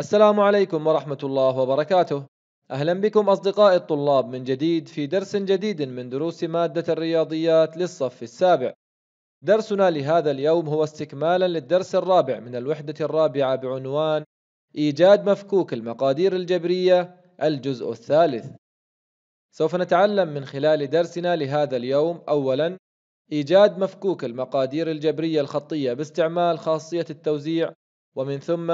السلام عليكم ورحمة الله وبركاته أهلا بكم أصدقائي الطلاب من جديد في درس جديد من دروس مادة الرياضيات للصف السابع درسنا لهذا اليوم هو استكمالا للدرس الرابع من الوحدة الرابعة بعنوان إيجاد مفكوك المقادير الجبرية الجزء الثالث سوف نتعلم من خلال درسنا لهذا اليوم أولا إيجاد مفكوك المقادير الجبرية الخطية باستعمال خاصية التوزيع ومن ثم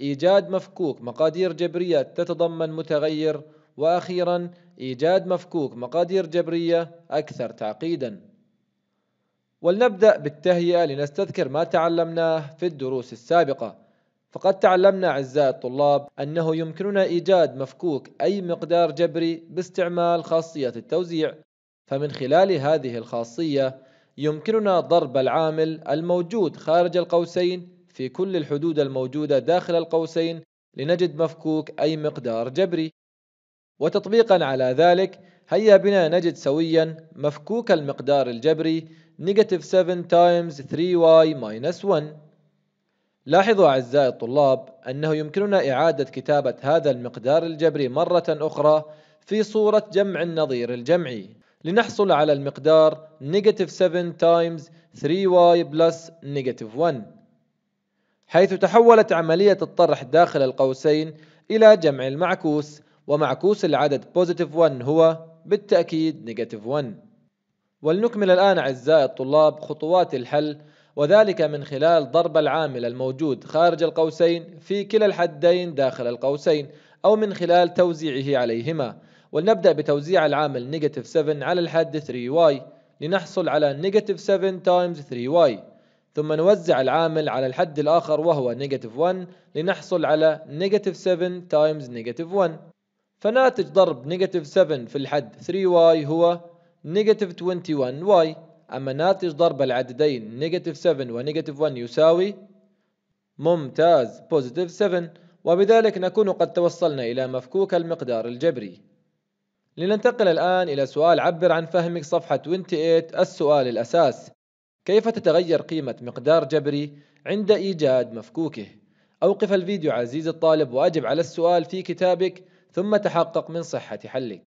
إيجاد مفكوك مقادير جبرية تتضمن متغير وأخيرا إيجاد مفكوك مقادير جبرية أكثر تعقيدا ولنبدأ بالتهيئة لنستذكر ما تعلمناه في الدروس السابقة فقد تعلمنا أعزائي الطلاب أنه يمكننا إيجاد مفكوك أي مقدار جبري باستعمال خاصية التوزيع فمن خلال هذه الخاصية يمكننا ضرب العامل الموجود خارج القوسين في كل الحدود الموجودة داخل القوسين لنجد مفكوك أي مقدار جبري وتطبيقا على ذلك هيا بنا نجد سويا مفكوك المقدار الجبري negative 7 times 3y minus 1 لاحظوا أعزائي الطلاب أنه يمكننا إعادة كتابة هذا المقدار الجبري مرة أخرى في صورة جمع النظير الجمعي لنحصل على المقدار negative 7 times 3y plus negative 1 حيث تحولت عملية الطرح داخل القوسين إلى جمع المعكوس ومعكوس العدد positive 1 هو بالتأكيد negative 1 ولنكمل الآن أعزائي الطلاب خطوات الحل وذلك من خلال ضرب العامل الموجود خارج القوسين في كلا الحدين داخل القوسين أو من خلال توزيعه عليهما ولنبدأ بتوزيع العامل negative 7 على الحد 3y لنحصل على negative 7 times 3y ثم نوزع العامل على الحد الآخر وهو negative 1 لنحصل على negative 7 times negative 1 فناتج ضرب negative 7 في الحد 3y هو negative 21y أما ناتج ضرب العددين negative 7 و negative 1 يساوي ممتاز positive 7 وبذلك نكون قد توصلنا إلى مفكوك المقدار الجبري لننتقل الآن إلى سؤال عبر عن فهمك صفحة 28 السؤال الأساس كيف تتغير قيمة مقدار جبري عند إيجاد مفكوكه؟ أوقف الفيديو عزيزي الطالب وأجب على السؤال في كتابك ثم تحقق من صحة حلك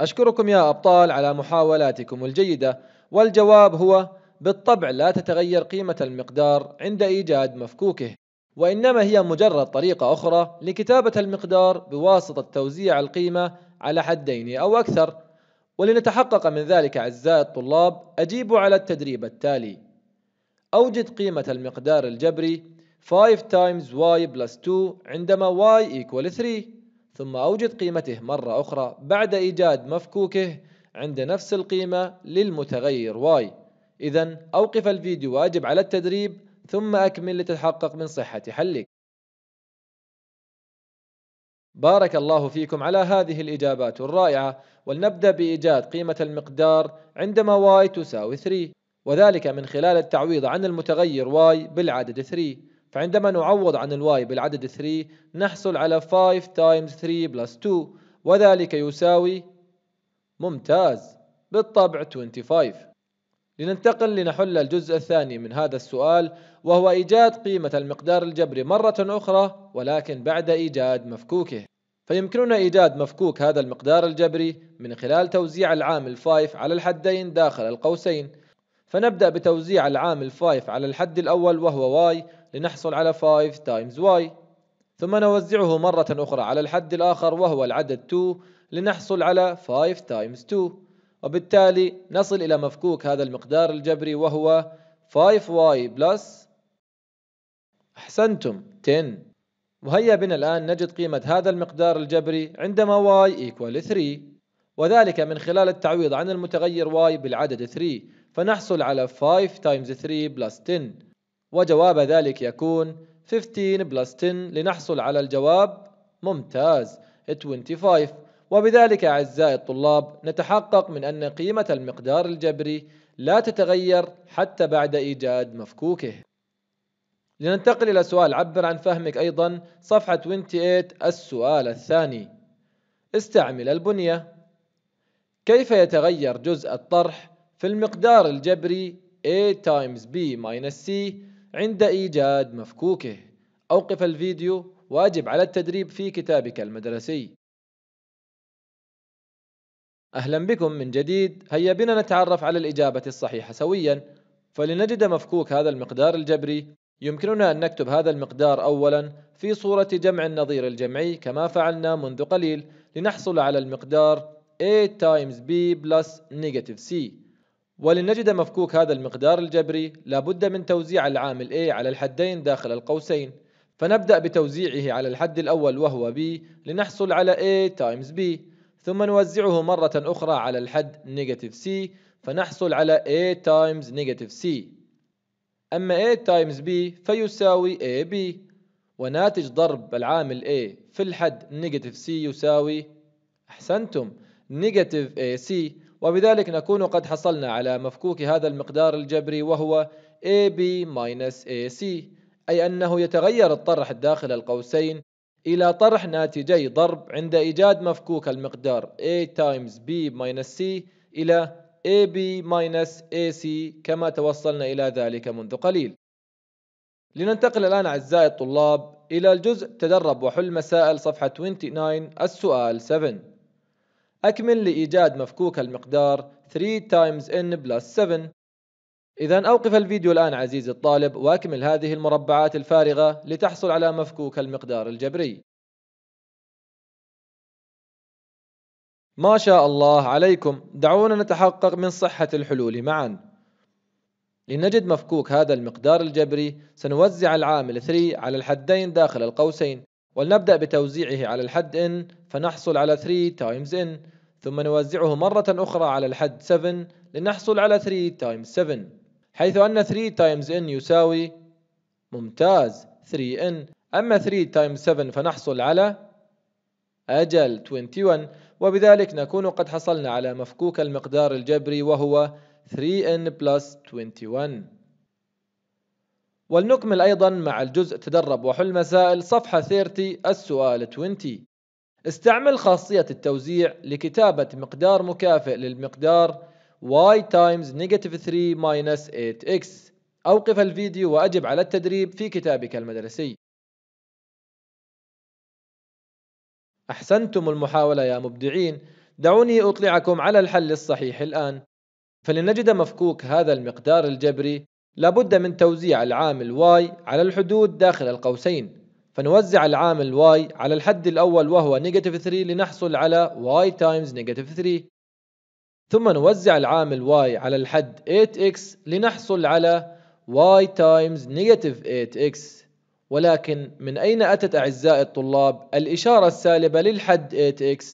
أشكركم يا أبطال على محاولاتكم الجيدة والجواب هو بالطبع لا تتغير قيمة المقدار عند إيجاد مفكوكه وإنما هي مجرد طريقة أخرى لكتابة المقدار بواسطة توزيع القيمة على حدين أو أكثر ولنتحقق من ذلك أعزائي الطلاب أجيبوا على التدريب التالي أوجد قيمة المقدار الجبري 5 times y plus 2 عندما y equal 3 ثم أوجد قيمته مرة أخرى بعد إيجاد مفكوكه عند نفس القيمة للمتغير y إذا أوقف الفيديو وأجب على التدريب ثم أكمل لتتحقق من صحة حلك بارك الله فيكم على هذه الإجابات الرائعة ولنبدأ بإيجاد قيمة المقدار عندما y تساوي 3 وذلك من خلال التعويض عن المتغير y بالعدد 3 فعندما نعوض عن الواي بالعدد 3 نحصل على 5 times 3 plus 2 وذلك يساوي ممتاز بالطبع 25 لننتقل لنحل الجزء الثاني من هذا السؤال وهو إيجاد قيمة المقدار الجبري مرة أخرى ولكن بعد إيجاد مفكوكه فيمكننا إيجاد مفكوك هذا المقدار الجبري من خلال توزيع العامل 5 على الحدين داخل القوسين فنبدأ بتوزيع العامل 5 على الحد الأول وهو y لنحصل على 5 تايمز y ثم نوزعه مرة أخرى على الحد الآخر وهو العدد 2 لنحصل على 5 تايمز 2 وبالتالي نصل إلى مفكوك هذا المقدار الجبري وهو 5y بلس أحسنتم 10 وهيا بنا الآن نجد قيمة هذا المقدار الجبري عندما y equal 3 وذلك من خلال التعويض عن المتغير y بالعدد 3 فنحصل على 5 times 3 plus 10 وجواب ذلك يكون 15 plus 10 لنحصل على الجواب ممتاز 25 وبذلك أعزائي الطلاب نتحقق من أن قيمة المقدار الجبري لا تتغير حتى بعد إيجاد مفكوكه لننتقل إلى سؤال عبر عن فهمك أيضا صفحة 28 السؤال الثاني استعمل البنية كيف يتغير جزء الطرح في المقدار الجبري A times B minus C عند إيجاد مفكوكه أوقف الفيديو واجب على التدريب في كتابك المدرسي أهلا بكم من جديد هيا بنا نتعرف على الإجابة الصحيحة سويا فلنجد مفكوك هذا المقدار الجبري يمكننا أن نكتب هذا المقدار أولا في صورة جمع النظير الجمعي كما فعلنا منذ قليل لنحصل على المقدار A times B plus negative C ولنجد مفكوك هذا المقدار الجبري لابد من توزيع العامل A على الحدين داخل القوسين فنبدأ بتوزيعه على الحد الأول وهو B لنحصل على A times B ثم نوزعه مرة أخرى على الحد negative c فنحصل على a times negative c أما a times b فيساوي ab وناتج ضرب العامل a في الحد negative c يساوي أحسنتم negative ac وبذلك نكون قد حصلنا على مفكوك هذا المقدار الجبري وهو AB minus AC أي أنه يتغير الطرح داخل القوسين إلى طرح ناتجي ضرب عند إيجاد مفكوك المقدار A times B minus C إلى AB minus AC كما توصلنا إلى ذلك منذ قليل لننتقل الآن أعزائي الطلاب إلى الجزء تدرب وحل مسائل صفحة 29 السؤال 7 أكمل لإيجاد مفكوك المقدار 3 times n plus 7 إذا أوقف الفيديو الآن عزيزي الطالب وأكمل هذه المربعات الفارغة لتحصل على مفكوك المقدار الجبري ما شاء الله عليكم دعونا نتحقق من صحة الحلول معا لنجد مفكوك هذا المقدار الجبري سنوزع العامل 3 على الحدين داخل القوسين ولنبدأ بتوزيعه على الحد n فنحصل على 3 times n ثم نوزعه مرة أخرى على الحد 7 لنحصل على 3 times 7 حيث أن 3 تايمز n يساوي ممتاز 3n أما 3 تايمز 7 فنحصل على أجل 21 وبذلك نكون قد حصلنا على مفكوك المقدار الجبري وهو 3n plus 21 ولنكمل أيضا مع الجزء تدرب وحل مسائل صفحة 30 السؤال 20 استعمل خاصية التوزيع لكتابة مقدار مكافئ للمقدار y times negative 3 minus 8x أوقف الفيديو وأجب على التدريب في كتابك المدرسي أحسنتم المحاولة يا مبدعين دعوني أطلعكم على الحل الصحيح الآن فلنجد مفكوك هذا المقدار الجبري لابد من توزيع العامل y على الحدود داخل القوسين فنوزع العامل y على الحد الأول وهو negative 3 لنحصل على y times negative 3 ثم نوزع العامل y على الحد 8x لنحصل على y times negative 8x ولكن من أين أتت أعزائي الطلاب الإشارة السالبة للحد 8x؟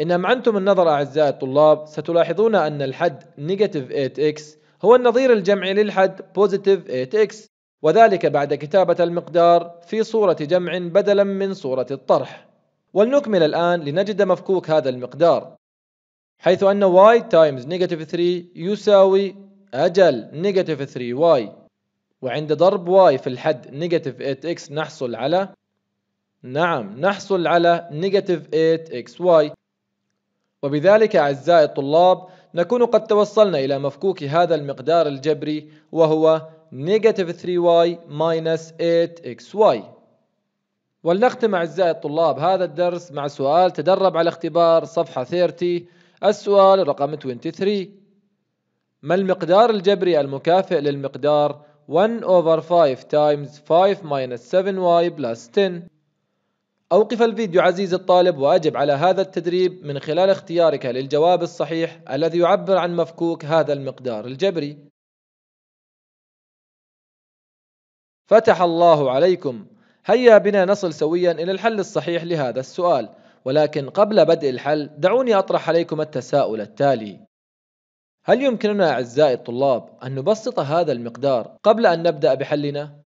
إن أمعنتم النظر أعزائي الطلاب ستلاحظون أن الحد negative 8x هو النظير الجمعي للحد positive 8x وذلك بعد كتابة المقدار في صورة جمع بدلا من صورة الطرح ولنكمل الآن لنجد مفكوك هذا المقدار حيث أن y times negative 3 يساوي أجل negative 3y وعند ضرب y في الحد negative 8x نحصل على نعم نحصل على negative 8xy وبذلك أعزائي الطلاب نكون قد توصلنا إلى مفكوك هذا المقدار الجبري وهو negative 3y minus 8xy ولنختم أعزائي الطلاب هذا الدرس مع سؤال تدرب على اختبار صفحة 30 السؤال رقم 23 ما المقدار الجبري المكافئ للمقدار 1 over 5 times 5 minus 7y plus 10 أوقف الفيديو عزيزي الطالب وأجب على هذا التدريب من خلال اختيارك للجواب الصحيح الذي يعبر عن مفكوك هذا المقدار الجبري فتح الله عليكم هيا بنا نصل سويا إلى الحل الصحيح لهذا السؤال ولكن قبل بدء الحل دعوني أطرح عليكم التساؤل التالي هل يمكننا أعزائي الطلاب أن نبسط هذا المقدار قبل أن نبدأ بحلنا؟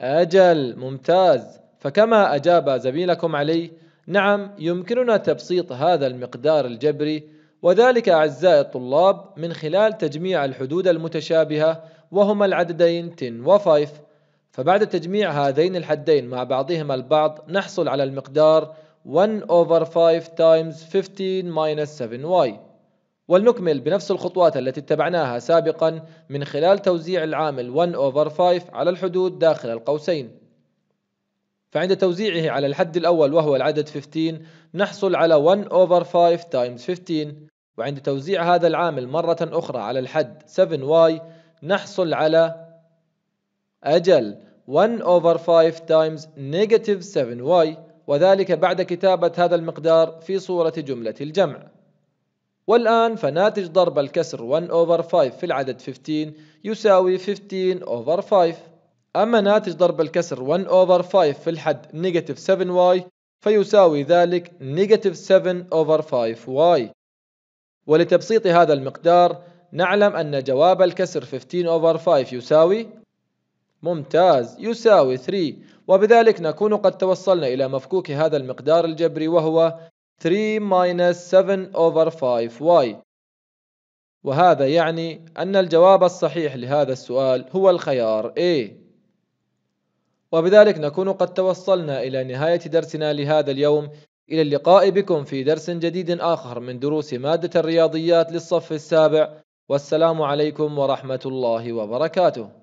أجل ممتاز فكما أجاب زميلكم علي نعم يمكننا تبسيط هذا المقدار الجبري وذلك أعزائي الطلاب من خلال تجميع الحدود المتشابهة وهما العددين 10 و 5 فبعد تجميع هذين الحدين مع بعضهما البعض نحصل على المقدار 1 over 5 times 15 minus 7y ولنكمل بنفس الخطوات التي اتبعناها سابقا من خلال توزيع العامل 1 over 5 على الحدود داخل القوسين فعند توزيعه على الحد الأول وهو العدد 15 نحصل على 1 over 5 times 15 وعند توزيع هذا العامل مرة أخرى على الحد 7y نحصل على أجل 1 over 5 times negative 7y وذلك بعد كتابة هذا المقدار في صورة جملة الجمع والآن فناتج ضرب الكسر 1 over 5 في العدد 15 يساوي 15 over 5 أما ناتج ضرب الكسر 1 over 5 في الحد negative 7y فيساوي ذلك negative 7 over 5y ولتبسيط هذا المقدار نعلم أن جواب الكسر 15 over 5 يساوي ممتاز يساوي 3 وبذلك نكون قد توصلنا إلى مفكوك هذا المقدار الجبري وهو 3 minus 7 over 5y وهذا يعني أن الجواب الصحيح لهذا السؤال هو الخيار A وبذلك نكون قد توصلنا إلى نهاية درسنا لهذا اليوم إلى اللقاء بكم في درس جديد آخر من دروس مادة الرياضيات للصف السابع والسلام عليكم ورحمة الله وبركاته